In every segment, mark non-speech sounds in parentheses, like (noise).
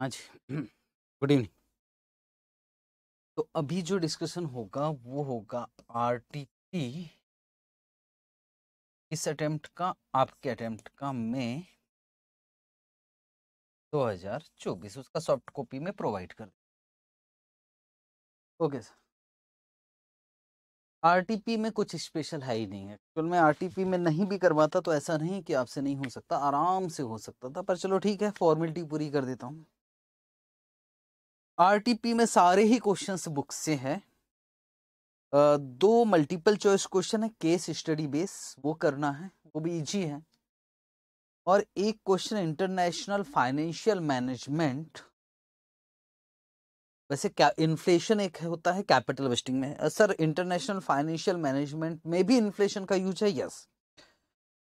हाँ जी good evening तो अभी जो डिस्कशन होगा वो होगा पी इस अटेम्प्ट का आपके अटेम्प्ट का मैं 2024 उसका सॉफ्ट कॉपी में प्रोवाइड कर ओके सर आरटीपी में कुछ स्पेशल है ही नहीं है एक्चुअल में आरटीपी में नहीं भी करवाता तो ऐसा नहीं कि आपसे नहीं हो सकता आराम से हो सकता था पर चलो ठीक है फॉर्मेलिटी पूरी कर देता हूँ आरटीपी में सारे ही क्वेश्चंस बुक से हैं दो मल्टीपल चॉइस क्वेश्चन है केस स्टडी बेस वो करना है वो भी इजी है और एक क्वेश्चन इंटरनेशनल फाइनेंशियल मैनेजमेंट वैसे क्या इन्फ्लेशन एक है, होता है कैपिटल वेस्टिंग में सर इंटरनेशनल फाइनेंशियल मैनेजमेंट में भी इन्फ्लेशन का यूज है यस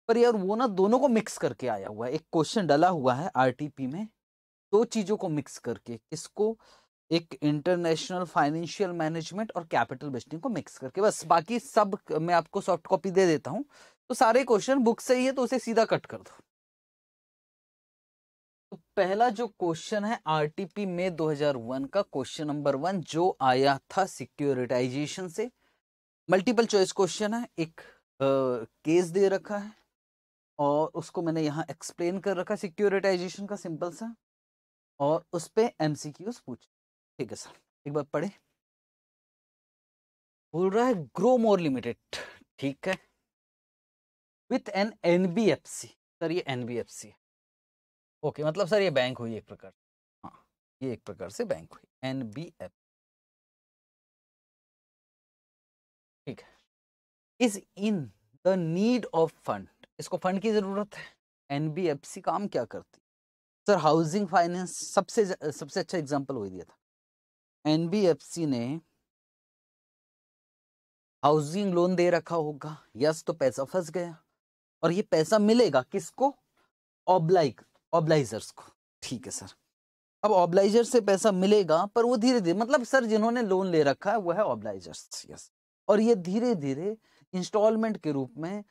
पर यार वो ना दोनों को मिक्स करके आया हुआ है एक क्वेश्चन डला हुआ है आरटीपी में दो चीजों को मिक्स करके किसको एक इंटरनेशनल फाइनेंशियल मैनेजमेंट और कैपिटल बेस्टिंग को मिक्स करके बस बाकी सब मैं आपको सॉफ्ट कॉपी दे देता हूँ तो सारे क्वेश्चन बुक से ही है तो उसे सीधा कट कर दो तो पहला जो क्वेश्चन है आरटीपी में 2001 का क्वेश्चन नंबर वन जो आया था सिक्योरिटाइजेशन से मल्टीपल चॉइस क्वेश्चन है एक केस दे रखा है और उसको मैंने यहाँ एक्सप्लेन कर रखा सिक्योरिटाइजेशन का सिंपल सा और उस पर एम सी पूछे ठीक है सर एक बार पढ़े बोल रहा है ग्रो मोर लिमिटेड ठीक है with N N B F C sir ये एनबीएफसी है ओके मतलब सर ये बैंक हुई एक प्रकार से हाँ ये एक प्रकार से बैंक हुई एन बी एफ ठीक है is in the need of fund इसको फंड की जरूरत है एनबीएफसी काम क्या करती सर हाउसिंग फाइनेंस सबसे सबसे अच्छा एग्जाम्पल वही दिया था एनबीएफसी ने हाउसिंग लोन दे रखा होगा यस तो पैसा फंस गया और ये पैसा मिलेगा किसको ऑब्लाइक ऑब्लाइजर्स को ठीक है सर अब ऑब्लाइजर से पैसा मिलेगा पर वो धीरे धीरे मतलब सर जिन्होंने लोन ले रखा है वो है ऑब्लाइजर्स यस और ये धीरे धीरे इंस्टॉलमेंट के रूप में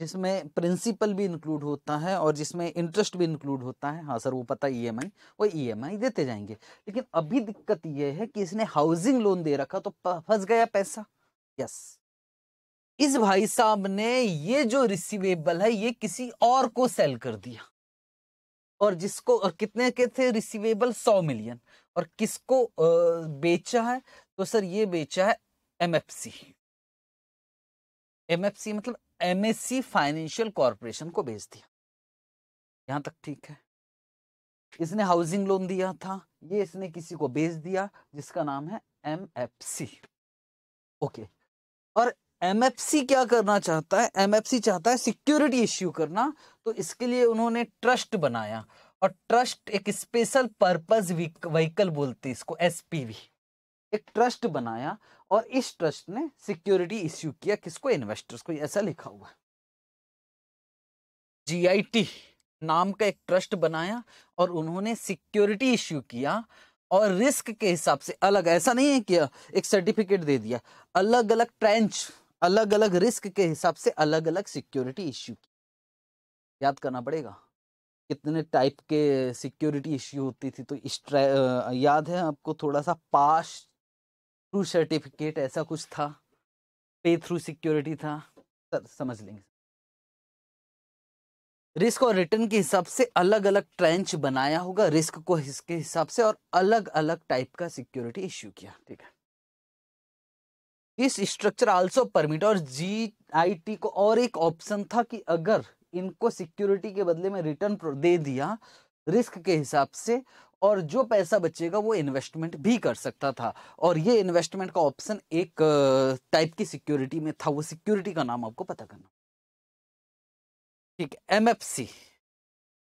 जिसमें प्रिंसिपल भी इंक्लूड होता है और जिसमें इंटरेस्ट भी इंक्लूड होता है हाँ सर वो पता ई e एम वो ई e देते जाएंगे लेकिन अभी दिक्कत ये है कि इसने हाउसिंग लोन दे रखा तो फंस गया पैसा यस इस भाई साहब ने ये जो रिसीवेबल है ये किसी और को सेल कर दिया और जिसको और कितने के थे रिसीवेबल सौ मिलियन और किसको बेचा है तो सर ये बेचा है एमएफसी एमएफसी मतलब एमएससी फाइनेंशियल कॉरपोरेशन को भेज दिया यहां तक ठीक है इसने हाउसिंग लोन दिया था ये इसने किसी को बेच दिया जिसका नाम है एमएफसी ओके और एमएफसी क्या करना चाहता है एमएफसी चाहता है सिक्योरिटी इश्यू करना तो इसके लिए उन्होंने ट्रस्ट बनाया और ट्रस्ट एक स्पेशल पर्पज व्हीकल बोलते इसको एसपीवी एक ट्रस्ट बनाया और इस ट्रस्ट ने सिक्योरिटी इश्यू किया किसको इन्वेस्टर्स को ऐसा लिखा हुआ जीआईटी नाम का एक ट्रस्ट बनाया और उन्होंने सिक्योरिटी इश्यू किया और रिस्क के हिसाब से अलग ऐसा नहीं है कि एक सर्टिफिकेट दे दिया अलग अलग ट्रेंच अलग अलग रिस्क के हिसाब से अलग अलग सिक्योरिटी इश्यू याद करना पड़ेगा कितने टाइप के सिक्योरिटी इश्यू होती थी तो इस याद है आपको थोड़ा सा पास्ट थ्रू सर्टिफिकेट ऐसा कुछ था पे थ्रू सिक्योरिटी था सर समझ लेंगे रिस्क और रिटर्न के हिसाब से अलग अलग ट्रेंच बनाया होगा रिस्क को इसके हिसाब से और अलग अलग टाइप का सिक्योरिटी इश्यू किया ठीक है इस स्ट्रक्चर आल्सो परमिट और जी आई टी को और एक ऑप्शन था कि अगर इनको सिक्योरिटी के बदले में रिटर्न दे दिया रिस्क के हिसाब से और जो पैसा बचेगा वो इन्वेस्टमेंट भी कर सकता था और ये इन्वेस्टमेंट का ऑप्शन एक टाइप की सिक्योरिटी में था वो सिक्योरिटी का नाम आपको पता करना ठीक है एफ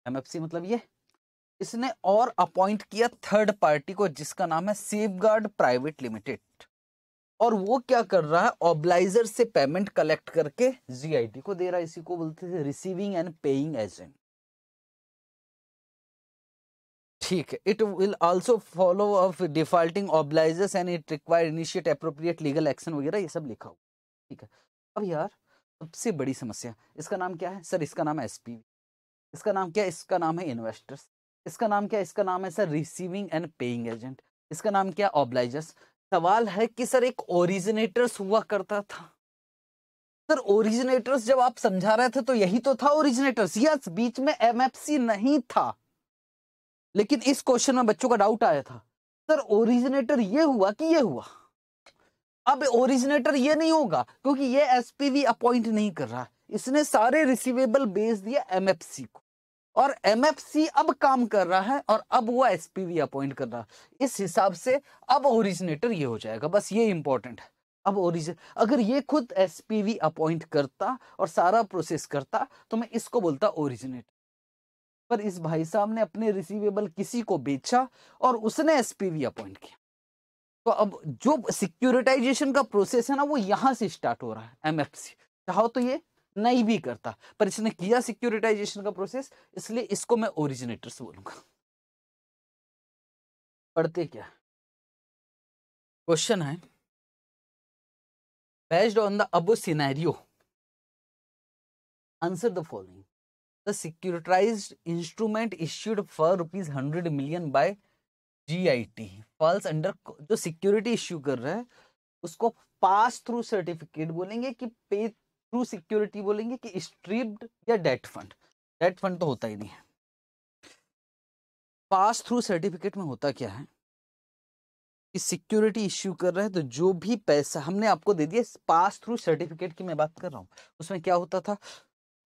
एमएफसी मतलब ये इसने और अपॉइंट किया थर्ड पार्टी को जिसका नाम है सेफगार्ड प्राइवेट लिमिटेड और वो क्या कर रहा है ऑब्लाइजर से पेमेंट कलेक्ट करके जीआईटी को दे रहा है इसी को बोलते थे रिसीविंग एंड पेइंग एजेंट ठीक है it will also follow of defaulting obligees and it require initiate appropriate legal action वगैरह ये सब लिखा हुआ ठीक है अब यार सबसे बड़ी समस्या इसका नाम क्या है सर इसका नाम है एस इसका नाम क्या है इसका नाम है इन्वेस्टर्स इसका नाम क्या इसका नाम है sir receiving and paying agent इसका नाम क्या ऑब्लाइजर्स सवाल है कि सर एक ओरिजिनेटर्स हुआ करता था सर ओरिजिनेटर्स जब आप समझा रहे थे तो यही तो था ओरिजिनेटर्स यस बीच में एमएफसी नहीं था लेकिन इस क्वेश्चन में बच्चों का डाउट आया था सर ओरिजिनेटर ये हुआ कि ये हुआ अब ओरिजिनेटर ये नहीं होगा क्योंकि ये एसपीवी अपॉइंट नहीं कर रहा इसने सारे रिसीवेबल बेस दिया एमएफसी को और एमएफसी अब काम कर रहा है और अब वो एसपीवी अपॉइंट कर रहा है इस हिसाब से अब ओरिजिनेटर ये हो जाएगा बस ये इंपॉर्टेंट है अब ओरिजिन अगर ये खुद एसपीवी अपॉइंट करता और सारा प्रोसेस करता तो मैं इसको बोलता ओरिजिनेटर पर इस भाई साहब ने अपने रिसीवेबल किसी को बेचा और उसने एसपीवी अपॉइंट किया तो अब जो सिक्योरिटाइजेशन का प्रोसेस है ना वो यहां से स्टार्ट हो रहा है एमएफसी चाहो तो ये नहीं भी करता पर इसने किया सिक्योरिटाइजेशन का प्रोसेस इसलिए इसको मैं ओरिजिनेटर से बोलूंगा पढ़ते क्या क्वेश्चन है based on the above scenario answer the following the securitized instrument issued for rupees 100 million by GIT falls under जो सिक्योरिटी इश्यू कर रहा है उसको पास थ्रू सर्टिफिकेट बोलेंगे कि पे थ्रू सिक्योरिटी बोलेंगे कि स्ट्रिप्ड या डेट फंड डेट फंड तो होता ही नहीं है पास थ्रू सर्टिफिकेट में होता क्या है कि सिक्योरिटी इश्यू कर रहा है तो जो भी पैसा हमने आपको दे दिया पास थ्रू सर्टिफिकेट की मैं बात कर रहा हूँ उसमें क्या होता था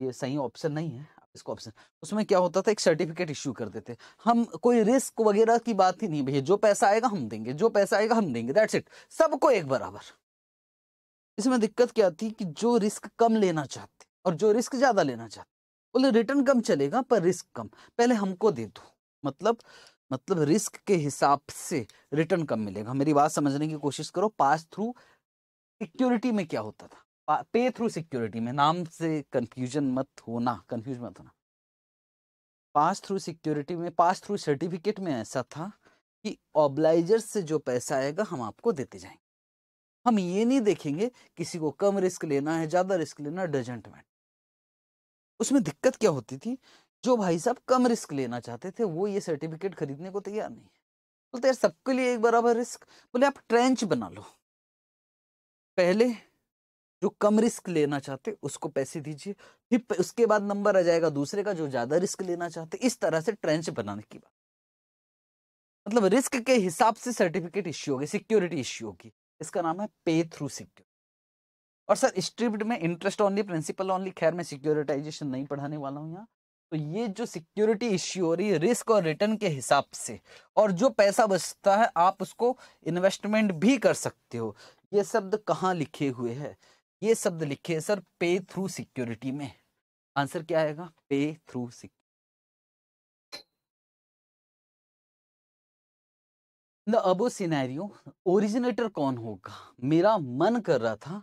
ये सही ऑप्शन नहीं है इसको ऑप्शन उसमें क्या होता था एक सर्टिफिकेट इश्यू कर देते हम कोई रिस्क वगैरह की बात ही नहीं भैया जो पैसा आएगा हम देंगे जो पैसा आएगा हम देंगे दैट्स इट सबको एक बराबर इसमें दिक्कत क्या थी कि जो रिस्क कम लेना चाहते और जो रिस्क ज्यादा लेना चाहते बोले रिटर्न कम चलेगा पर रिस्क कम पहले हमको दे दो मतलब मतलब रिस्क के हिसाब से रिटर्न कम मिलेगा मेरी बात समझने की कोशिश करो पास थ्रू सिक्योरिटी में क्या होता था पे थ्रू सिक्योरिटी में नाम से कंफ्यूजन मत होना कंफ्यूज मत होना पास थ्रू सिक्योरिटी में पास थ्रू सर्टिफिकेट में ऐसा था कि ऑब्लाइजर्स से जो पैसा आएगा हम आपको देते जाएंगे हम ये नहीं देखेंगे किसी को कम रिस्क लेना है ज़्यादा रिस्क लेना डजेंट मैट उसमें दिक्कत क्या होती थी जो भाई साहब कम रिस्क लेना चाहते थे वो ये सर्टिफिकेट खरीदने को तैयार नहीं है बोलते यार सबके लिए एक बराबर रिस्क बोले आप ट्रेंच बना लो पहले जो कम रिस्क लेना चाहते उसको पैसे दीजिए फिर उसके बाद नंबर आ जाएगा दूसरे का जो ज़्यादा रिस्क लेना चाहते इस तरह से ट्रेंच बनाने की बात मतलब रिस्क के हिसाब से सर्टिफिकेट इश्यू होगी सिक्योरिटी इश्यू होगी इसका नाम है पे थ्रू सिक्योरिटी और सर स्ट्रिप्ट में इंटरेस्ट ओनली प्रिंसिपल ऑनली खैर मैं सिक्योरिटाइजेशन नहीं पढ़ाने वाला हूँ यहाँ तो ये जो सिक्योरिटी इश्यू हो रही है रिस्क और रिटर्न के हिसाब से और जो पैसा बचता है आप उसको इन्वेस्टमेंट भी कर सकते हो ये शब्द कहाँ लिखे हुए है ये शब्द लिखे सर पे थ्रू सिक्योरिटी में आंसर क्या आएगा pay through security above scenario originator कौन होगा मेरा मन कर रहा था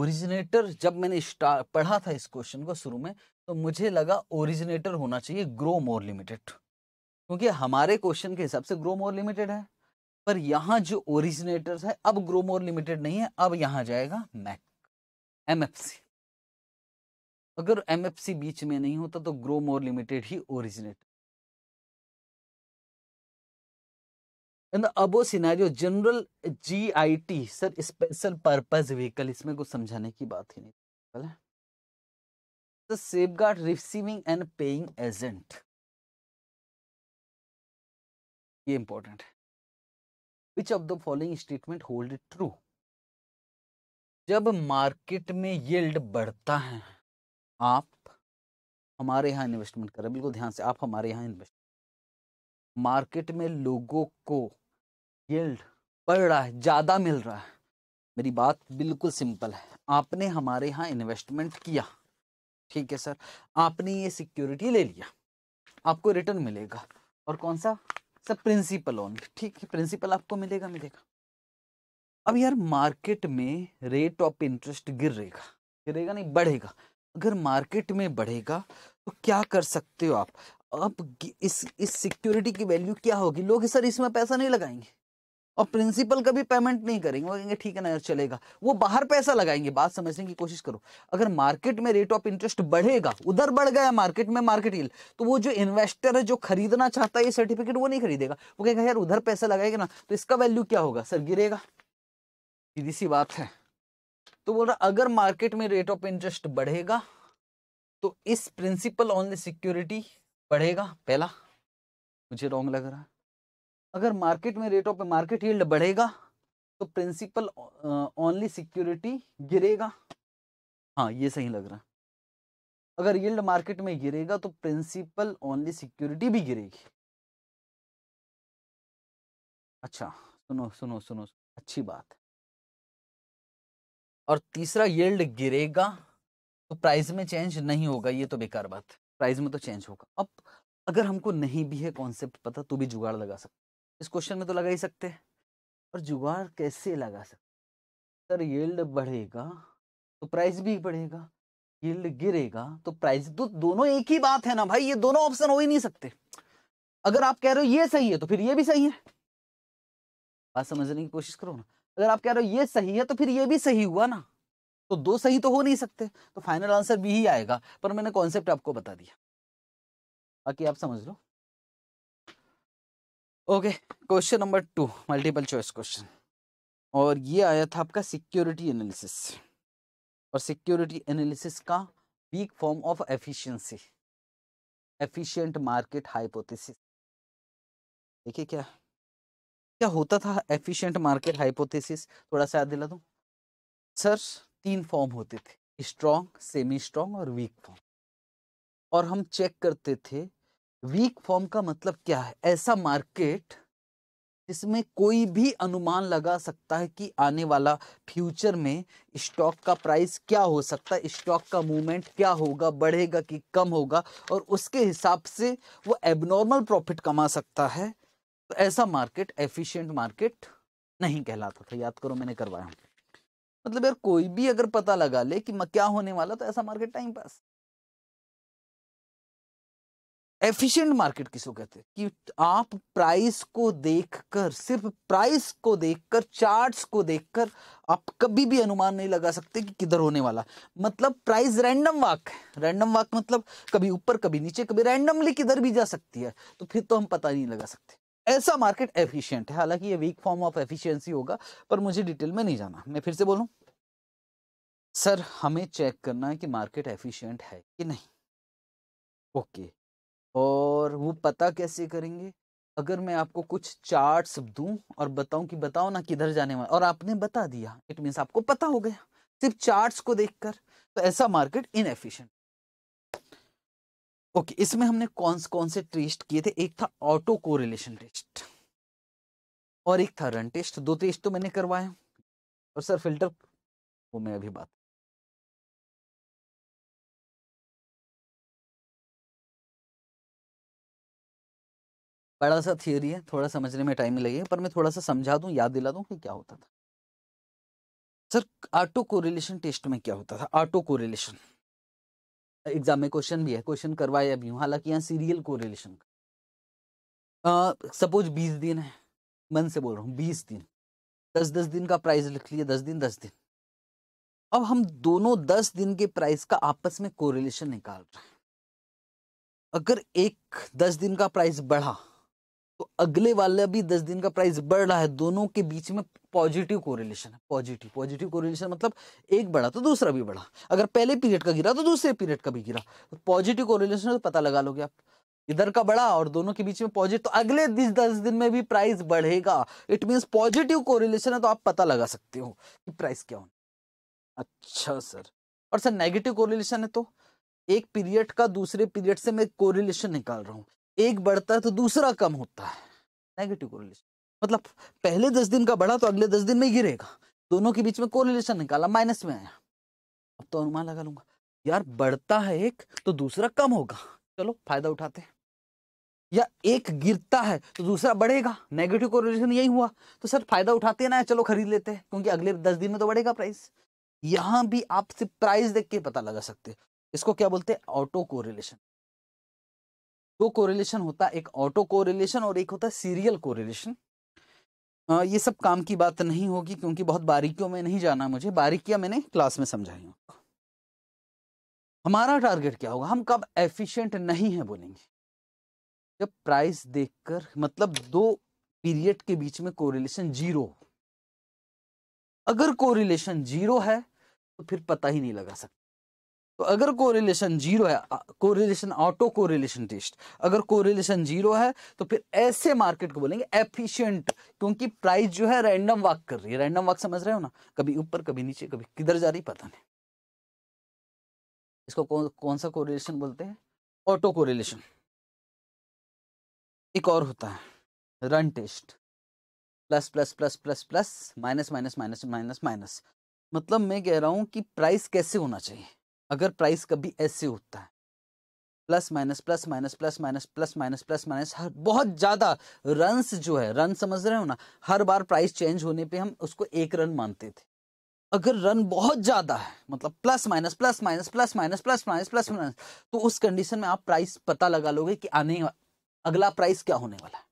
ओरिजिनेटर जब मैंने पढ़ा था इस क्वेश्चन को शुरू में तो मुझे लगा ओरिजिनेटर होना चाहिए ग्रो मोर लिमिटेड क्योंकि हमारे क्वेश्चन के हिसाब से ग्रो मोर लिमिटेड है पर यहां जो ओरिजिनेटर्स है अब ग्रो मोर लिमिटेड नहीं है अब यहां जाएगा मैक एमएफसी अगर एमएफसी बीच में नहीं होता तो ग्रो मोर लिमिटेड ही originate in above scenario general GIT sir special purpose vehicle इसमें कुछ समझाने की बात ही नहीं पहले the receiving and paying agent ये इंपॉर्टेंट है which of the following statement hold it true जब मार्केट में यील्ड बढ़ता है आप हमारे यहाँ इन्वेस्टमेंट करें बिल्कुल ध्यान से आप हमारे यहाँ इन्वेस्ट मार्केट में लोगों को यील्ड बढ़ रहा है ज़्यादा मिल रहा है मेरी बात बिल्कुल सिंपल है आपने हमारे यहाँ इन्वेस्टमेंट किया ठीक है सर आपने ये सिक्योरिटी ले लिया आपको रिटर्न मिलेगा और कौन सा सर प्रिंसिपल ओनली ठीक है प्रिंसिपल आपको मिलेगा मिलेगा अब यार मार्केट में रेट ऑफ इंटरेस्ट गिर रहेगा गिरेगा नहीं बढ़ेगा अगर मार्केट में बढ़ेगा तो क्या कर सकते हो आप अब इस इस सिक्योरिटी की वैल्यू क्या होगी लोग सर इसमें पैसा नहीं लगाएंगे और प्रिंसिपल का भी पेमेंट नहीं करेंगे वो कहेंगे ठीक है ना यार चलेगा वो बाहर पैसा लगाएंगे बात समझने की कोशिश करो अगर मार्केट में रेट ऑफ इंटरेस्ट बढ़ेगा उधर बढ़ गया मार्केट में मार्केट हिल तो वो जो इन्वेस्टर है जो खरीदना चाहता है ये सर्टिफिकेट वो नहीं खरीदेगा वो कहेगा यार उधर पैसा लगाएगा ना तो इसका वैल्यू क्या होगा सर गिरेगा सीधी सी बात है तो बोल रहा अगर मार्केट में रेट ऑफ इंटरेस्ट बढ़ेगा तो इस प्रिंसिपल ऑन द सिक्योरिटी बढ़ेगा पहला मुझे रॉन्ग लग रहा है अगर मार्केट में रेट ऑफ मार्केट हील्ड बढ़ेगा तो प्रिंसिपल ओनली सिक्योरिटी गिरेगा हाँ ये सही लग रहा है अगर यील्ड मार्केट में गिरेगा तो प्रिंसिपल ओनली सिक्योरिटी भी गिरेगी अच्छा सुनो सुनो सुनो अच्छी बात और तीसरा येल्ड गिरेगा तो प्राइस में चेंज नहीं होगा ये तो बेकार बात है प्राइस में तो चेंज होगा अब अगर हमको नहीं भी है कॉन्सेप्ट पता तो भी जुगाड़ लगा सकते इस क्वेश्चन में तो लगा ही सकते हैं और जुगाड़ कैसे लगा सकते सर येल्ड बढ़ेगा तो प्राइस भी बढ़ेगा येल्ड गिरेगा तो प्राइस तो दोनों एक ही बात है ना भाई ये दोनों ऑप्शन हो ही नहीं सकते अगर आप कह रहे हो ये सही है तो फिर ये भी सही है बात समझने की कोशिश करो ना अगर आप कह रहे हो ये सही है तो फिर ये भी सही हुआ ना तो दो सही तो हो नहीं सकते तो फाइनल आंसर भी ही आएगा पर मैंने कॉन्सेप्ट आपको बता दिया बाकी आप समझ लो okay question number two multiple choice question और ये आया था आपका सिक्योरिटी एनालिसिस और सिक्योरिटी एनालिसिस का weak form of efficiency efficient market hypothesis देखिए क्या क्या होता था एफिशिएंट मार्केट हाइपोथेसिस थोड़ा सा याद दिला दूं सर तीन फॉर्म होते थे स्ट्रॉन्ग सेमी स्ट्रॉन्ग और वीक फॉर्म और हम चेक करते थे वीक फॉर्म का मतलब क्या है ऐसा मार्केट जिसमें कोई भी अनुमान लगा सकता है कि आने वाला फ्यूचर में स्टॉक का प्राइस क्या हो सकता है स्टॉक का मूवमेंट क्या होगा बढ़ेगा कि कम होगा और उसके हिसाब से वो एबनॉर्मल प्रॉफिट कमा सकता है तो ऐसा मार्केट एफिशिएंट मार्केट नहीं कहलाता था याद करो मैंने करवाया मतलब यार कोई भी अगर पता लगा ले कि क्या होने वाला तो ऐसा market time pass efficient market किसको कहते हैं कि आप प्राइस को देखकर सिर्फ प्राइस को देखकर चार्ट्स को देखकर आप कभी भी अनुमान नहीं लगा सकते कि किधर होने वाला मतलब प्राइस रैंडम वाक है रैंडम वाक मतलब कभी ऊपर कभी नीचे कभी रैंडमली किधर भी जा सकती है तो फिर तो हम पता नहीं लगा सकते ऐसा मार्केट एफिशिएंट है हालांकि ये वीक फॉर्म ऑफ एफिशिएंसी होगा पर मुझे डिटेल में नहीं जाना मैं फिर से बोलूं सर हमें चेक करना है कि मार्केट एफिशिएंट है कि नहीं ओके और वो पता कैसे करेंगे अगर मैं आपको कुछ चार्ट्स दूं और बताऊं कि बताओ ना किधर जाने वाला और आपने बता दिया इट मीन्स आपको पता हो गया सिर्फ चार्ट्स को देखकर तो ऐसा मार्केट इनएफिशिएंट ओके okay, इसमें हमने कौन कौन से टेस्ट किए थे एक था ऑटो कोरिलेशन टेस्ट और एक था रन टेस्ट दो टेस्ट तो मैंने करवाए और सर फिल्टर वो मैं अभी बात बड़ा सा थियोरी है थोड़ा समझने में टाइम लगेगा पर मैं थोड़ा सा समझा दूं याद दिला दूं कि क्या होता था सर ऑटो कोरिलेशन टेस्ट में क्या होता था ऑटो कोरिलेशन एग्जाम में क्वेश्चन भी है क्वेश्चन करवाया भी हूँ हालांकि यहाँ सीरियल कोरिलेशन सपोज बीस दिन है मन से बोल रहा हूँ बीस दिन दस दस दिन का प्राइस लिख लिया दस दिन दस दिन अब हम दोनों दस दिन के प्राइस का आपस में कोरिलेशन निकाल रहे हैं अगर एक दस दिन का प्राइस बढ़ा तो अगले वाले भी दस दिन का प्राइस बढ़ रहा है दोनों के बीच में पॉजिटिव कोरिलेशन है पॉजिटिव पॉजिटिव कोरिलेशन मतलब एक बढ़ा तो दूसरा भी बढ़ा अगर पहले पीरियड का गिरा तो दूसरे पीरियड का भी गिरा तो पॉजिटिव कोरिलेशन तो पता लगा लोगे आप इधर का बढ़ा और दोनों के बीच में पॉजिटिव तो अगले दिस दस दिन में भी प्राइस बढ़ेगा इट मीन्स पॉजिटिव कोरिलेशन है तो आप पता लगा सकते हो कि प्राइस क्या होना अच्छा सर और सर नेगेटिव कोरिलेशन है तो एक पीरियड का दूसरे पीरियड से मैं कोरिलेशन निकाल रहा हूँ एक बढ़ता है तो दूसरा कम होता है नेगेटिव कोरिलेशन मतलब पहले दस दिन का बढ़ा तो अगले दस दिन में गिरेगा दोनों के बीच में कोरिलेशन निकाला माइनस में आया अब तो अनुमान लगा लूंगा यार बढ़ता है एक तो दूसरा कम होगा चलो फायदा उठाते हैं या एक गिरता है तो दूसरा बढ़ेगा नेगेटिव कोरिलेशन यही हुआ तो सर फायदा उठाते हैं ना चलो खरीद लेते हैं क्योंकि अगले दस दिन में तो बढ़ेगा प्राइस यहां भी आप सिर्फ प्राइस देख के पता लगा सकते हैं इसको क्या बोलते हैं ऑटो कोरिलेशन दो कोरिलेशन होता है एक ऑटो कोरिलेशन और एक होता है सीरियल कोरिलेशन ये सब काम की बात नहीं होगी क्योंकि बहुत बारीकियों में नहीं जाना मुझे बारीकियां मैंने क्लास में समझाई आपको हमारा टारगेट क्या होगा हम कब एफिशिएंट नहीं है बोलेंगे जब प्राइस देखकर मतलब दो पीरियड के बीच में कोरिलेशन जीरो अगर कोरिलेशन जीरो है तो फिर पता ही नहीं लगा सकते तो अगर कोरिलेशन जीरो है कोरिलेशन ऑटो कोरिलेशन टेस्ट अगर कोरिलेशन जीरो है तो फिर ऐसे मार्केट को बोलेंगे एफिशिएंट क्योंकि प्राइस जो है रैंडम वॉक कर रही है रैंडम वॉक समझ रहे हो ना कभी ऊपर कभी नीचे कभी किधर जा रही पता नहीं इसको कौन कौन सा कोरिलेशन बोलते हैं ऑटो कोरिलेशन एक और होता है run test plus plus plus plus plus minus minus minus minus minus मतलब मैं कह रहा हूं कि प्राइस कैसे होना चाहिए अगर प्राइस कभी ऐसे होता है plus minus plus minus plus minus plus minus plus minus हर बहुत ज़्यादा रन्स जो है रन समझ रहे हो ना हर बार प्राइस चेंज होने पे हम उसको एक रन मानते थे अगर रन बहुत ज़्यादा है मतलब plus minus plus minus plus minus plus minus plus minus तो उस कंडीशन में आप प्राइस पता लगा लोगे कि आने अगला प्राइस क्या होने वाला है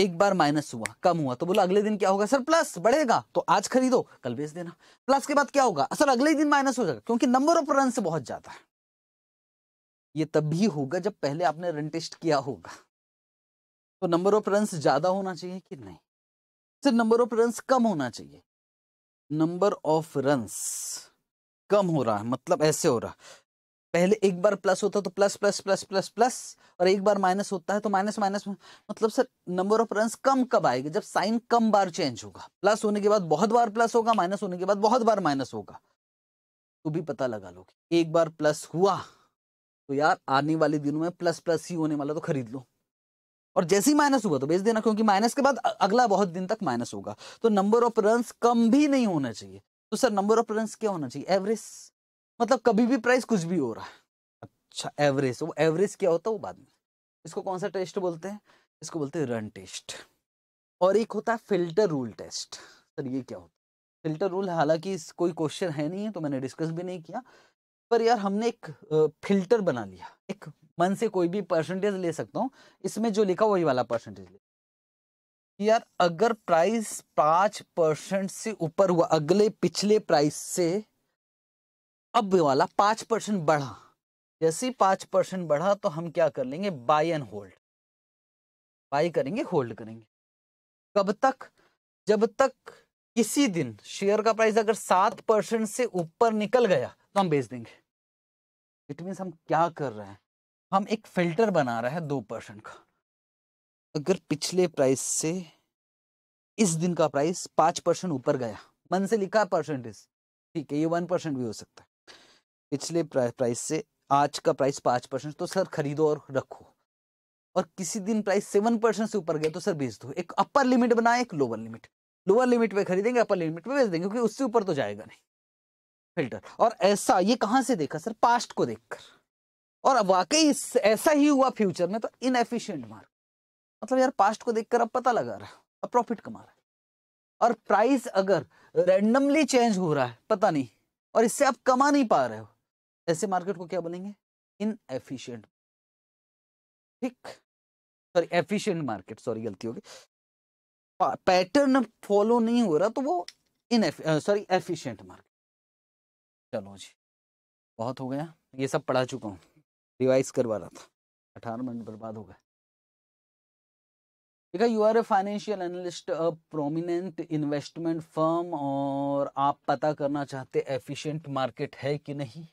एक बार माइनस हुआ कम हुआ तो बोला अगले दिन क्या होगा सर प्लस बढ़ेगा तो आज खरीदो कल बेच देना प्लस के बाद क्या होगा सर अगले दिन माइनस हो जाएगा क्योंकि नंबर ऑफ रन से बहुत ज्यादा है ये तब भी होगा जब पहले आपने रन टेस्ट किया होगा तो नंबर ऑफ रन ज्यादा होना चाहिए कि नहीं सर नंबर ऑफ रन कम होना चाहिए नंबर ऑफ रन कम हो रहा है मतलब ऐसे हो रहा पहले एक बार प्लस तो होता है तो plus plus plus plus plus और एक बार माइनस होता है तो माइनस माइनस मतलब सर नंबर ऑफ रन कम कब आएगी जब साइन कम बार चेंज होगा प्लस होने के बाद बहुत बार प्लस होगा माइनस होने के बाद बहुत बार माइनस होगा तो भी पता लगा लो एक बार प्लस हुआ तो यार आने वाले दिनों में प्लस प्लस ही होने वाला तो खरीद लो और जैसे ही माइनस हुआ तो बेच देना क्योंकि माइनस के बाद अगला बहुत दिन तक माइनस होगा तो नंबर ऑफ रन कम भी नहीं होना चाहिए तो सर नंबर ऑफ रन क्या होना चाहिए एवरेज मतलब कभी भी प्राइस कुछ भी हो रहा है अच्छा एवरेज वो एवरेज क्या होता है वो बाद में इसको कौन सा टेस्ट बोलते हैं इसको बोलते हैं रन टेस्ट और एक होता है फिल्टर रूल टेस्ट सर ये क्या होता है फिल्टर रूल हालांकि कोई क्वेश्चन है नहीं है तो मैंने डिस्कस भी नहीं किया पर यार हमने एक फिल्टर बना लिया एक मन से कोई भी परसेंटेज ले सकता हूँ इसमें जो लिखा वही वाला परसेंटेज ले यार अगर प्राइस पाँच परसेंट से ऊपर हुआ अगले पिछले प्राइस से अब वाला पांच परसेंट बढ़ा जैसे ही पाँच परसेंट बढ़ा तो हम क्या कर लेंगे बाई एंड होल्ड बाई करेंगे होल्ड करेंगे कब तक जब तक किसी दिन शेयर का प्राइस अगर सात परसेंट से ऊपर निकल गया तो हम बेच देंगे इट मीन हम क्या कर रहे हैं हम एक फिल्टर बना रहे हैं दो परसेंट का अगर पिछले प्राइस से इस दिन का प्राइस पांच परसेंट ऊपर गया मन से लिखा परसेंटेज ठीक है ये वन परसेंट भी हो सकता है पिछले प्राइस से आज का प्राइस पाँच परसेंट तो सर खरीदो और रखो और किसी दिन प्राइस सेवन परसेंट से ऊपर गया तो सर बेच दो एक अपर लिमिट बनाए एक लोअर लिमिट लोअर लिमिट पे खरीदेंगे अपर लिमिट पे बेच देंगे क्योंकि उससे ऊपर तो जाएगा नहीं फिल्टर और ऐसा ये कहाँ से देखा सर पास्ट को देखकर और वाकई ऐसा ही हुआ फ्यूचर में तो इनएफिशिएंट मार मतलब यार पास्ट को देखकर अब पता लगा रहा है अब प्रॉफिट कमा रहा है और प्राइस अगर रैंडमली चेंज हो रहा है पता नहीं और इससे आप कमा नहीं पा रहे हो ऐसे मार्केट को क्या बोलेंगे इनएफिशिएंट ठीक सॉरी एफिशियंट मार्केट सॉरी गलती होगी पैटर्न फॉलो नहीं हो रहा तो वो इन सॉरी एफिशियंट मार्केट चलो जी बहुत हो गया ये सब पढ़ा चुका हूँ रिवाइज करवा रहा था अठारह मिनट बर्बाद हो गया देखा you are a financial analyst a prominent investment firm और आप पता करना चाहते एफिशिएंट मार्केट है कि नहीं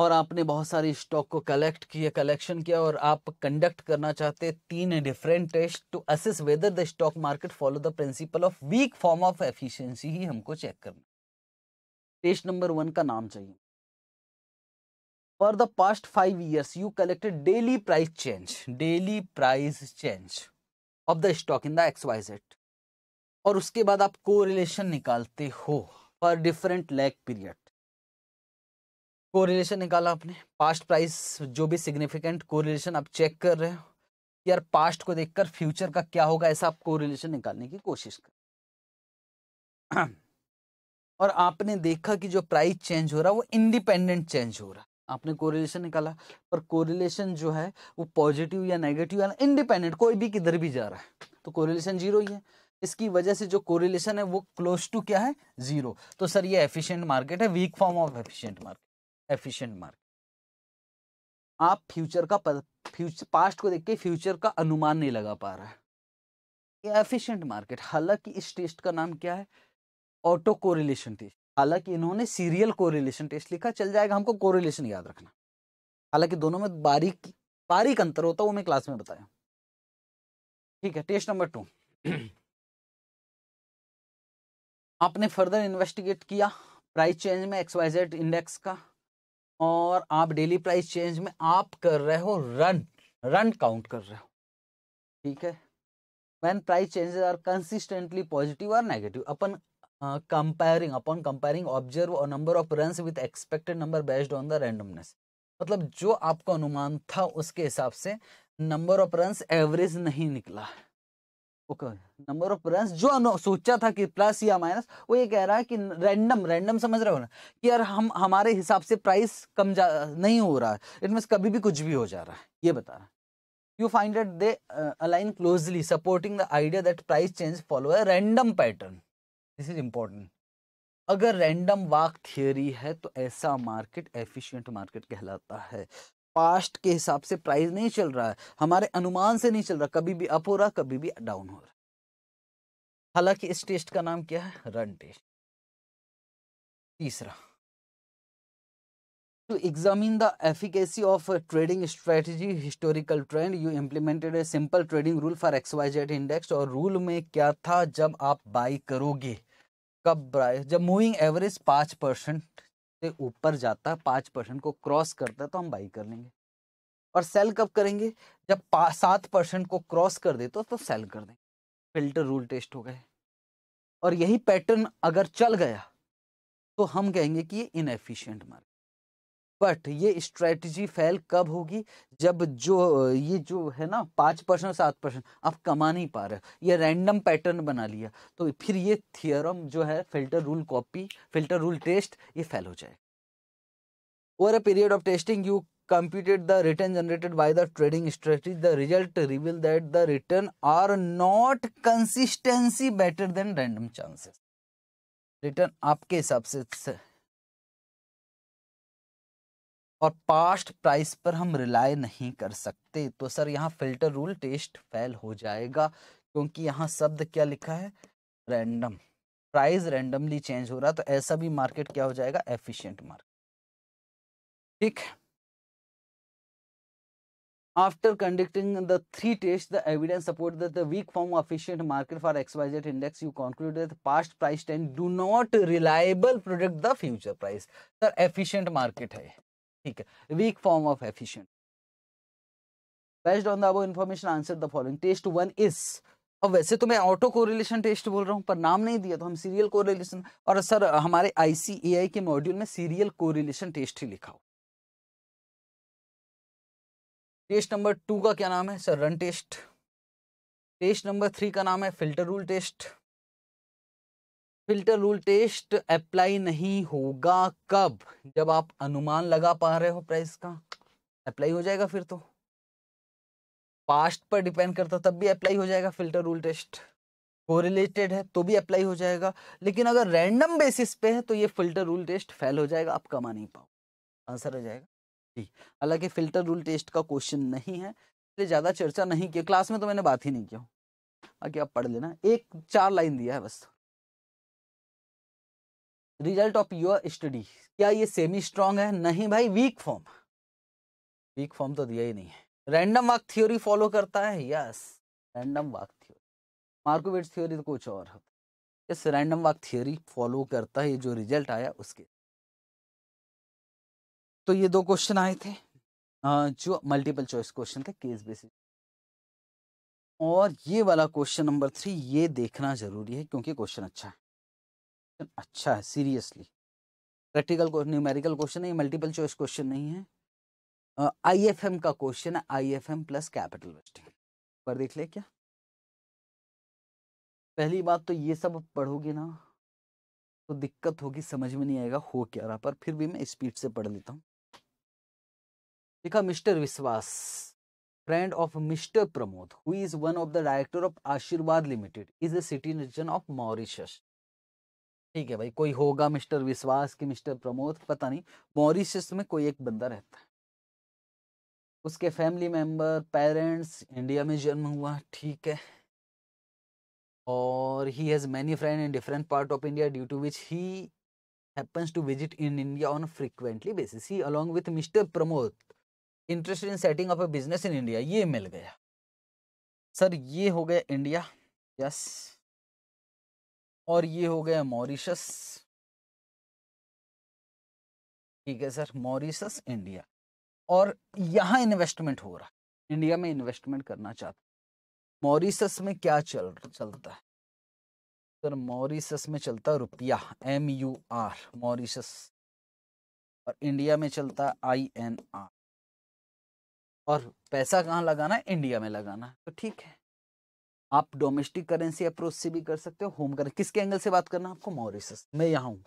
और आपने बहुत सारे स्टॉक को कलेक्ट किया कलेक्शन किया और आप कंडक्ट करना चाहते तीन different test to assess whether the stock market follow the principle of weak form of efficiency ही हमको चेक करना टेस्ट नंबर वन का नाम चाहिए for the past five years you collected daily price change daily price change of the stock in the X Y Z और उसके बाद आप कोरिलेशन निकालते हो for different lag period correlation निकाला आपने पास्ट प्राइस जो भी सिग्निफिकेंट कोरिलेशन आप चेक कर रहे हो यार पास्ट को देखकर फ्यूचर का क्या होगा ऐसा आप कोरिलेशन निकालने की कोशिश कर (clears throat) और आपने देखा कि जो प्राइस चेंज हो रहा वो इंडिपेंडेंट चेंज हो रहा आपने कोरिलेशन निकाला पर कोरिलेशन जो है वो पॉजिटिव या नेगेटिव या इंडिपेंडेंट कोई भी किधर भी जा रहा है तो कोरिलेशन जीरो ही है इसकी वजह से जो कोरिलेशन है वो क्लोज टू क्या है जीरो तो सर ये एफिशिएंट मार्केट है weak form of efficient market efficient market आप फ्यूचर का फ्यूचर पास्ट को देख के फ्यूचर का अनुमान नहीं लगा पा रहा है एफिशिएंट मार्केट हालांकि इस टेस्ट का नाम क्या है ऑटो कोरिलेशन टेस्ट हालांकि इन्होंने सीरियल कोरिलेशन टेस्ट लिखा चल जाएगा हमको कोरिलेशन याद रखना हालांकि दोनों में बारीक बारीक अंतर होता है वो मैं क्लास में बताया ठीक है टेस्ट नंबर टू आपने फर्दर इन्वेस्टिगेट किया प्राइस चेंज में एक्सवाइजेड इंडेक्स का और आप डेली प्राइस चेंज में आप कर रहे हो रन रन काउंट कर रहे हो ठीक है when price changes are consistently positive और नेगेटिव अपन कंपेयरिंग अपन comparing observe number of run with expected number based on the randomness मतलब जो आपका अनुमान था उसके हिसाब से नंबर ऑफ रन एवरेज नहीं निकला ओके नंबर ऑफ रन जो सोचा था कि प्लस या माइनस वो ये कह रहा है कि रैंडम रैंडम समझ रहे हो ना कि यार हम हमारे हिसाब से प्राइस कम जा नहीं हो रहा है इनमें कभी भी कुछ भी हो जा रहा है ये बता रहा है you find that they align closely supporting the idea that price change follow a random pattern this is important अगर रैंडम वाक थियोरी है तो ऐसा मार्केट एफिशिएंट मार्केट कहलाता है पास्ट के हिसाब से प्राइस नहीं चल रहा है हमारे अनुमान से नहीं चल रहा कभी भी अप हो रहा कभी भी डाउन हो रहा हालांकि इस टेस्ट का नाम क्या है रन टेस्ट तीसरा to examine the efficacy of trading strategy historical trend you implemented a simple trading rule for XYZ index और रूल में क्या था जब आप बाई करोगे कब बाय जब मूविंग एवरेज पांच परसेंट से ऊपर जाता है पाँच परसेंट को क्रॉस करता है तो हम बाई कर लेंगे और सेल कब करेंगे जब सात परसेंट को क्रॉस कर देते तो, तो सेल कर देंगे फिल्टर रूल टेस्ट हो गए और यही पैटर्न अगर चल गया तो हम कहेंगे कि ये इनएफिशियंट मार्केट बट ये स्ट्रेटजी फेल कब होगी जब जो ये जो है ना पाँच परसेंट सात परसेंट आप कमा नहीं पा रहे ये रैंडम पैटर्न बना लिया तो फिर ये थियोरम जो है filter rule copy filter rule test ये फेल हो जाए over a period of testing you computed the return generated by the trading strategy the result reveal that the return are not consistency better than random chances return आपके हिसाब से और past price पर हम rely नहीं कर सकते तो सर यहाँ फिल्टर रूल टेस्ट फेल हो जाएगा क्योंकि यहाँ शब्द क्या लिखा है रैंडम प्राइस रैंडमली चेंज हो रहा तो ऐसा भी मार्केट क्या हो जाएगा एफिशिएंट मार्केट ठीक after conducting the three test the evidence support the weak form efficient market for XYZ index you conclude past price tend do not reliable product the future price sir efficient market है ठीक है weak form of efficient based on the above information answer the following test one is अब वैसे तो मैं auto correlation test बोल रहा हूँ पर नाम नहीं दिया तो हम सीरियल कोरिलेशन और सर हमारे आईसीएआई के मॉड्यूल में सीरियल कोरिलेशन टेस्ट ही लिखा हो टेस्ट नंबर टू का क्या नाम है sir run test test number three का नाम है filter rule test filter rule test apply नहीं होगा कब जब आप अनुमान लगा पा रहे हो प्राइस का अप्लाई हो जाएगा फिर तो पास्ट पर डिपेंड करता तब भी अप्लाई हो जाएगा फिल्टर रूल टेस्ट कोरिलेटेड है तो भी अप्लाई हो जाएगा लेकिन अगर रैंडम बेसिस पे है तो ये फिल्टर रूल टेस्ट फेल हो जाएगा आप कमा नहीं पाओ आंसर हो जाएगा जी हालांकि फिल्टर रूल टेस्ट का क्वेश्चन नहीं है इसलिए ज़्यादा चर्चा नहीं किया क्लास में तो मैंने बात ही नहीं किया बाकी आप पढ़ लेना एक चार लाइन दिया है बस रिजल्ट ऑफ योर स्टडी क्या ये सेमी स्ट्रांग है नहीं भाई वीक फॉर्म वीक फॉर्म तो दिया ही नहीं है रैंडम वाक थ्योरी फॉलो करता है yes random walk theory Markowitz theory तो कुछ और होता है yes random walk theory follow करता है जो रिजल्ट आया उसके तो ये दो क्वेश्चन आए थे जो मल्टीपल चॉइस क्वेश्चन थे केस बेसिस और ये वाला क्वेश्चन नंबर थ्री ये देखना जरूरी है क्योंकि क्वेश्चन अच्छा है क्वेश्चन अच्छा है सीरियसली प्रैक्टिकल न्यूमेरिकल क्वेश्चन है मल्टीपल चॉइस क्वेश्चन नहीं है आई एफ एम का क्वेश्चन है I F M plus capital vesting पर देख ले क्या पहली बात तो ये सब पढ़ोगे ना तो दिक्कत होगी समझ में नहीं आएगा हो क्या रहा पर फिर भी मैं स्पीड से पढ़ लेता हूँ देखा मिस्टर विश्वास friend of Mr. Pramod, who is one of the director of Ashirwad Limited, is a citizen of Mauritius ठीक है भाई कोई होगा मिस्टर विश्वास कि मिस्टर प्रमोद पता नहीं मॉरिशस में कोई एक बंदा रहता है उसके फैमिली मेंबर पेरेंट्स इंडिया में जन्म हुआ ठीक है और he has many friend in different part of India due to which he happens to visit in India on frequently basis he along with mister Pramod interest in setting setting a business in India ये मिल गया sir ये हो गया India yes yes. और ये हो गया मॉरिशस ठीक है सर मॉरिशस इंडिया और यहां इन्वेस्टमेंट हो रहा है इंडिया में इन्वेस्टमेंट करना चाहता मॉरिशस में क्या चल चलता है सर मॉरिशस में चलता रुपया एम यू आर मॉरिशस और इंडिया में चलता आई एन आर और पैसा कहाँ लगाना है इंडिया में लगाना है तो ठीक है आप डोमेस्टिक करेंसी अप्रोच से भी कर सकते हो होम करेंसी किसके एंगल से बात करना आपको मॉरिशस मैं यहाँ हूँ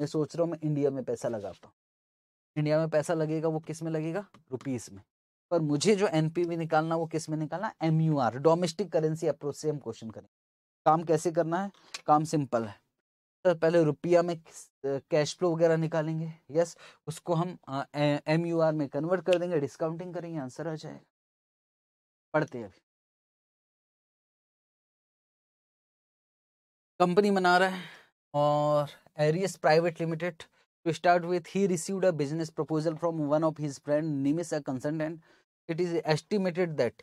मैं सोच रहा हूँ मैं इंडिया में पैसा लगाता हूँ इंडिया में पैसा लगेगा वो किस में लगेगा रुपीस में पर मुझे जो एनपीवी निकालना वो किस में निकालना M U R domestic currency approach से हम क्वेश्चन करेंगे काम कैसे करना है काम सिंपल है सर तो पहले रुपया में कैश फ्लो वगैरह निकालेंगे यस उसको हम एम यू आर में कन्वर्ट कर देंगे डिस्काउंटिंग करेंगे आंसर आ जाएगा पढ़ते हैं कंपनी बना रहा है और Arias private limited to start with he received a business proposal from one of his friend Nimish a consultant it is estimated that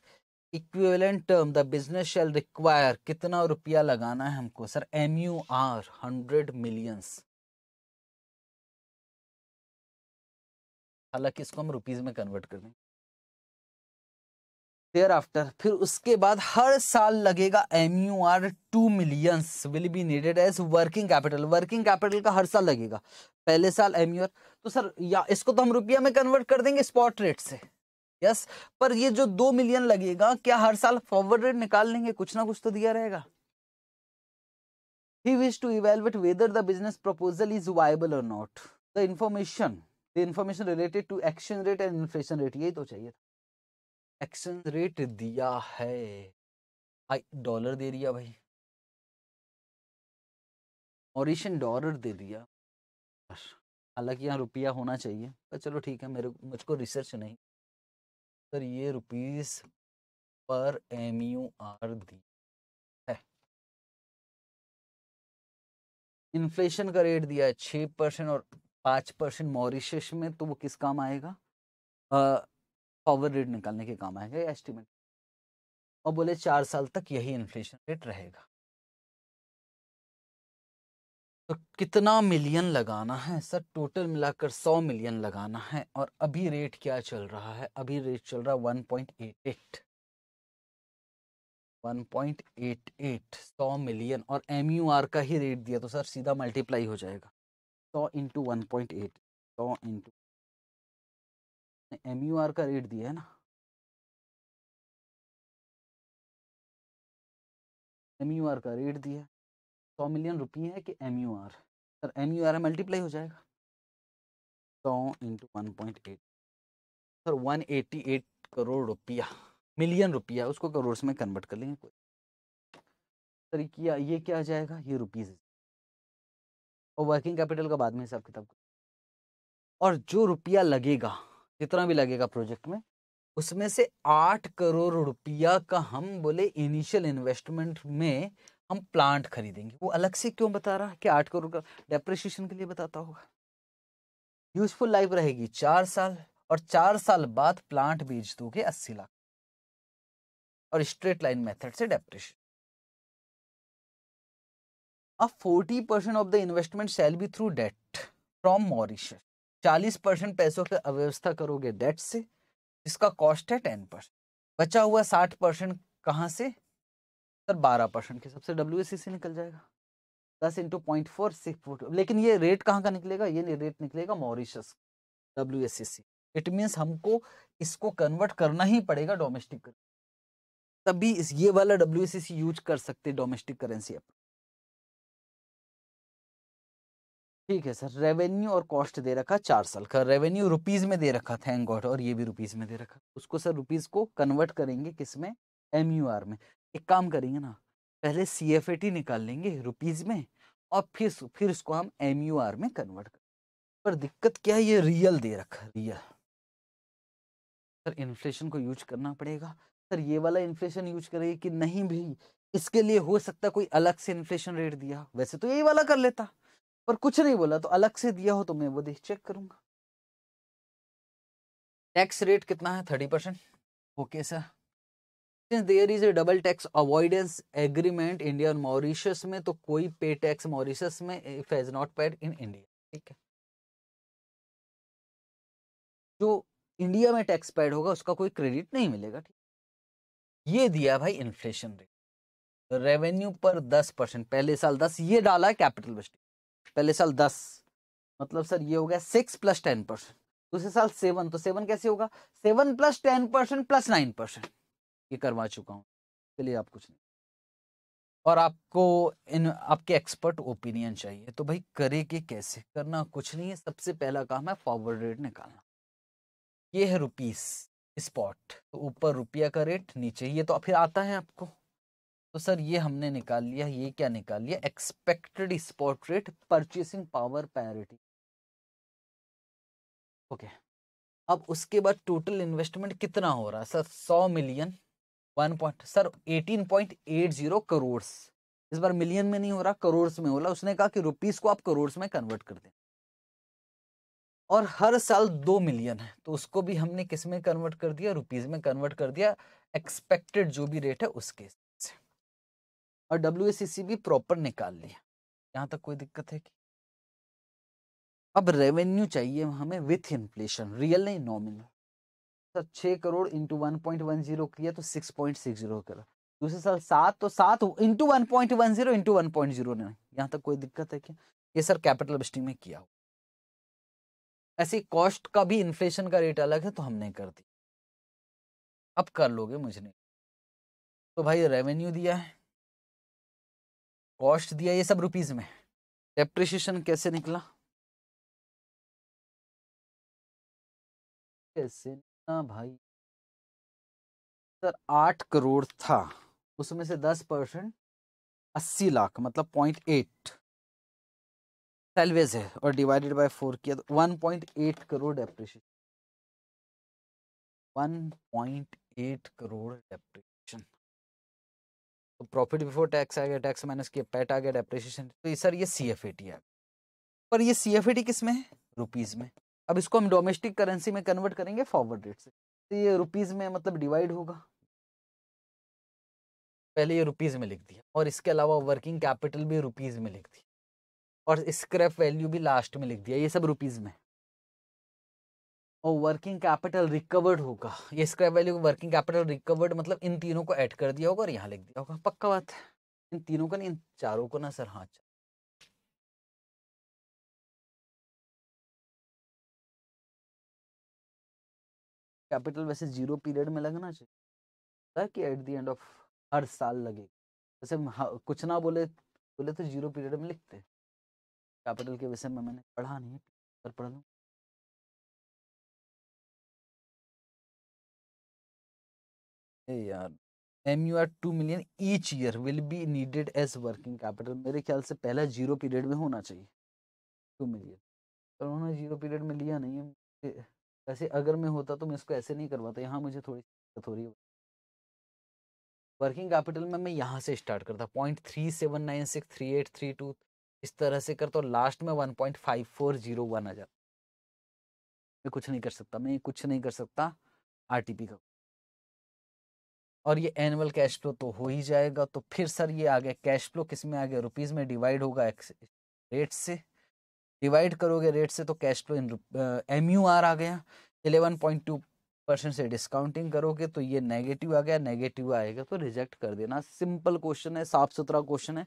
equivalent term the business shall require कितना रुपया लगाना है हमको sir M U R hundred millions हालांकि इसको हम rupees में convert कर दें देयर आफ्टर फिर उसके बाद हर साल लगेगा M U R two millions will be needed as working capital working capital का हर साल लगेगा पहले साल एम यू आर तो सर या इसको तो हम रुपया में कन्वर्ट कर देंगे स्पॉट रेट से यस पर ये जो दो मिलियन लगेगा क्या हर साल फॉरवर्ड रेट निकाल लेंगे कुछ ना कुछ तो दिया रहेगा he wish to evaluate whether the business proposal is viable और not the information the information related to exchange rate and inflation rate यही तो चाहिए एक्सचेंज रेट दिया है आई डॉलर दे दिया भाई मॉरिशन डॉलर दे दिया हालांकि यहाँ रुपया होना चाहिए पर चलो ठीक है मेरे मुझको रिसर्च नहीं सर ये रुपीज़ पर एम यू आर दी है इन्फ्लेशन का रेट दिया है छः परसेंट और पाँच परसेंट मॉरिशस में तो वो किस काम आएगा फॉरवर्ड रेट निकालने के काम आएगा एस्टिमेट और बोले चार साल तक यही इन्फ्लेशन रेट रहेगा तो कितना मिलियन लगाना है सर टोटल मिलाकर सौ मिलियन लगाना है और अभी रेट क्या चल रहा है अभी रेट चल रहा है one point eight eight one point eight eight सौ मिलियन और एम यू आर का ही रेट दिया तो सर सीधा मल्टीप्लाई हो जाएगा सौ इंटू वन पॉइंट एट सौ इंटू एम यू आर का रेट दिया है ना एम यू आर का रेट दिया सौ मिलियन रुपये है कि M U R sir M U R multiply हो जाएगा सौ into one point eight sir one eighty eight crore रुपया मिलियन रुपया उसको करोड़ में कन्वर्ट कर लेंगे कोई सर किया ये क्या आ जाएगा ये रुपीज़ और वर्किंग कैपिटल का बाद में हिसाब किताब और जो रुपया लगेगा जितना भी लगेगा प्रोजेक्ट में उसमें से आठ करोड़ रुपया का हम बोले इनिशियल इन्वेस्टमेंट में हम प्लांट खरीदेंगे वो अलग से क्यों बता रहा है कि आठ करोड़ का डेप्रिशिएशन के लिए बताता होगा यूजफुल लाइफ रहेगी चार साल और चार साल बाद प्लांट बेच दोगे अस्सी लाख और स्ट्रेट लाइन मेथड से डेप्रिशिएशन अब forty percent of the investment shall be through debt from Mauritius चालीस परसेंट पैसों की अव्यवस्था करोगे डेट से जिसका कॉस्ट है टेन परसेंट बचा हुआ साठ परसेंट कहाँ से सर बारह परसेंट के सबसे डब्ल्यू से निकल जाएगा दस into point four six four लेकिन ये रेट कहाँ का निकलेगा ये रेट निकलेगा Mauritius W S C it means हमको इसको कन्वर्ट करना ही पड़ेगा डोमेस्टिक तभी इस ये वाला डब्ल्यू यूज कर सकते डोमेस्टिक करेंसी अपना ठीक है सर रेवेन्यू और कॉस्ट दे रखा चार साल का रेवेन्यू रुपीज में दे रखा थैंक गॉड और ये भी रुपीज में दे रखा उसको सर रुपीज को कन्वर्ट करेंगे किस में एम यू आर में एक काम करेंगे ना पहले सी एफ ए टी निकाल लेंगे रुपीज में और फिर फिर उसको हम एम यू आर में कन्वर्ट कर पर दिक्कत क्या है ये रियल दे रखा रियल सर इन्फ्लेशन को यूज करना पड़ेगा सर ये वाला इन्फ्लेशन यूज करेगी कि नहीं भी इसके लिए हो सकता कोई अलग से इन्फ्लेशन रेट दिया वैसे तो यही वाला कर लेता पर कुछ नहीं बोला तो अलग से दिया हो तो मैं वो देख चेक करूंगा टैक्स रेट कितना है thirty percent okay sir since there is a double tax avoidance agreement India और मॉरिशस में तो कोई पे टैक्स मॉरिशस में if is not paid in India ठीक है जो इंडिया में टैक्स पेड होगा उसका कोई क्रेडिट नहीं मिलेगा ठीक ये दिया भाई इन्फ्लेशन रेट रेवेन्यू पर दस परसेंट पहले साल दस ये डाला है कैपिटल बजट पहले साल दस मतलब सर ये हो गया सिक्स प्लस टेन परसेंट दूसरे साल सेवन तो सेवन कैसे होगा seven plus ten percent plus nine percent ये करवा चुका हूँ चलिए आप कुछ नहीं और आपको इन आपके एक्सपर्ट ओपिनियन चाहिए तो भाई करे के कैसे करना कुछ नहीं है सबसे पहला काम है फॉरवर्ड रेट निकालना ये है रुपीस स्पॉट तो ऊपर रुपया का रेट नीचे ये तो फिर आता है आपको तो सर ये हमने निकाल लिया ये क्या निकाल लिया expected spot rate purchasing power parity okay अब उसके बाद टोटल इन्वेस्टमेंट कितना हो रहा है सर सौ million one point sir eighteen point eight zero crore इस बार मिलियन में नहीं हो रहा करोड़ में हो रहा उसने कहा कि रुपीस को आप करोड़ में कन्वर्ट कर दें और हर साल दो मिलियन है तो उसको भी हमने किस में कन्वर्ट कर दिया रुपीज में कन्वर्ट कर दिया एक्सपेक्टेड जो भी रेट है उसके और डब्ल्यू भी प्रॉपर निकाल लिया यहाँ तक कोई दिक्कत है कि अब रेवेन्यू चाहिए हमें विथ इन्फ्लेशन रियल नहीं नॉमिनल सर छः crore into one point one zero किया तो सिक्स पॉइंट सिक्स जीरो करा दूसरे साल सात तो सात into one point one zero into one point zero नहीं यहाँ तक कोई दिक्कत है क्या ये सर कैपिटल बेस्टिंग में किया हो ऐसे कॉस्ट का भी इन्फ्लेशन का रेट अलग है तो हमने कर दिया अब कर लोगे मुझने तो भाई रेवेन्यू दिया है कॉस्ट दिया ये सब रुपीज में डेप्रिशिएशन कैसे निकला कैसे ना भाई सर आठ करोड़ था उसमें से दस परसेंट अस्सी लाख मतलब पॉइंट एट सेलवेज है और डिवाइडेड बाय फोर किया तो one point eight crore depreciation one point eight crore depreciation तो प्रॉफिट बिफोर टैक्स आ गया टैक्स माइनस किया पैट आ गया डेप्रिसिएशन तो ये सर ये सी एफ ए टी है पर ये सी एफ ए टी किस में है रुपीज़ में अब इसको हम डोमेस्टिक करेंसी में कन्वर्ट करेंगे फॉरवर्ड रेट से तो ये रुपीज़ में मतलब डिवाइड होगा पहले ये रुपीज़ में लिख दिया और इसके अलावा वर्किंग कैपिटल भी रुपीज़ में लिख दिया और स्क्रैप वैल्यू भी लास्ट में लिख दिया ये सब रुपीज़ में और वर्किंग कैपिटल रिकवर्ड होगा ये scrap value working capital recovered मतलब इन तीनों को ऐड कर दिया होगा और यहाँ लिख दिया होगा पक्का बात है इन तीनों को नहीं इन चारों को ना सर हाँ कैपिटल वैसे जीरो पीरियड में लगना चाहिए कि एट द एंड ऑफ हर साल लगे वैसे हाँ, कुछ ना बोले बोले तो जीरो पीरियड में लिखते कैपिटल के विषय में मैंने पढ़ा नहीं पर पढ़ लूँ यार M U R two million each year will be needed as working capital मेरे ख्याल से पहला जीरो पीरियड में होना चाहिए टू मिलियन पर उन्होंने जीरो पीरियड में लिया नहीं है ऐसे अगर मैं होता तो मैं इसको ऐसे नहीं करवाता यहाँ मुझे थोड़ी दिक्कत हो रही है वर्किंग कैपिटल में मैं यहाँ से स्टार्ट करता point three seven nine six three eight three two इस तरह से करता और लास्ट में one point five four zero one आ जाता मैं कुछ नहीं कर सकता मैं कुछ नहीं कर सकता आर टी पी का और ये एनुअल कैश फ्लो तो हो ही जाएगा तो फिर सर ये आ गया कैश फ्लो किस में आ गया रुपीज़ में डिवाइड होगा रेट से डिवाइड करोगे रेट से तो cash flow in M U R आ गया एलेवन पॉइंट टू परसेंट से डिस्काउंटिंग करोगे तो ये नेगेटिव आ गया नेगेटिव आएगा तो रिजेक्ट कर देना सिंपल क्वेश्चन है साफ सुथरा क्वेश्चन है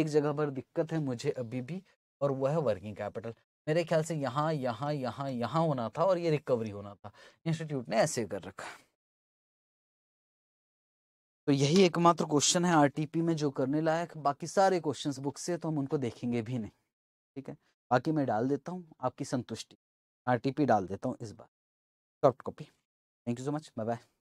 एक जगह पर दिक्कत है मुझे अभी भी और वह है वर्किंग कैपिटल मेरे ख्याल से यहाँ यहाँ यहाँ यहाँ होना था और ये रिकवरी होना था इंस्टीट्यूट ने ऐसे कर रखा तो यही एकमात्र क्वेश्चन है आरटीपी में जो करने लायक बाकी सारे क्वेश्चन बुक से तो हम उनको देखेंगे भी नहीं ठीक है बाकी मैं डाल देता हूँ आपकी संतुष्टि आरटीपी डाल देता हूँ इस बार soft copy thank you so much bye bye